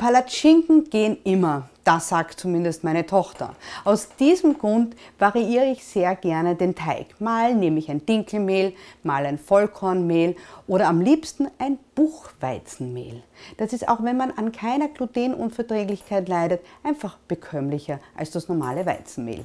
Palatschinken gehen immer. Das sagt zumindest meine Tochter. Aus diesem Grund variiere ich sehr gerne den Teig. Mal nehme ich ein Dinkelmehl, mal ein Vollkornmehl oder am liebsten ein Buchweizenmehl. Das ist auch wenn man an keiner Glutenunverträglichkeit leidet, einfach bekömmlicher als das normale Weizenmehl.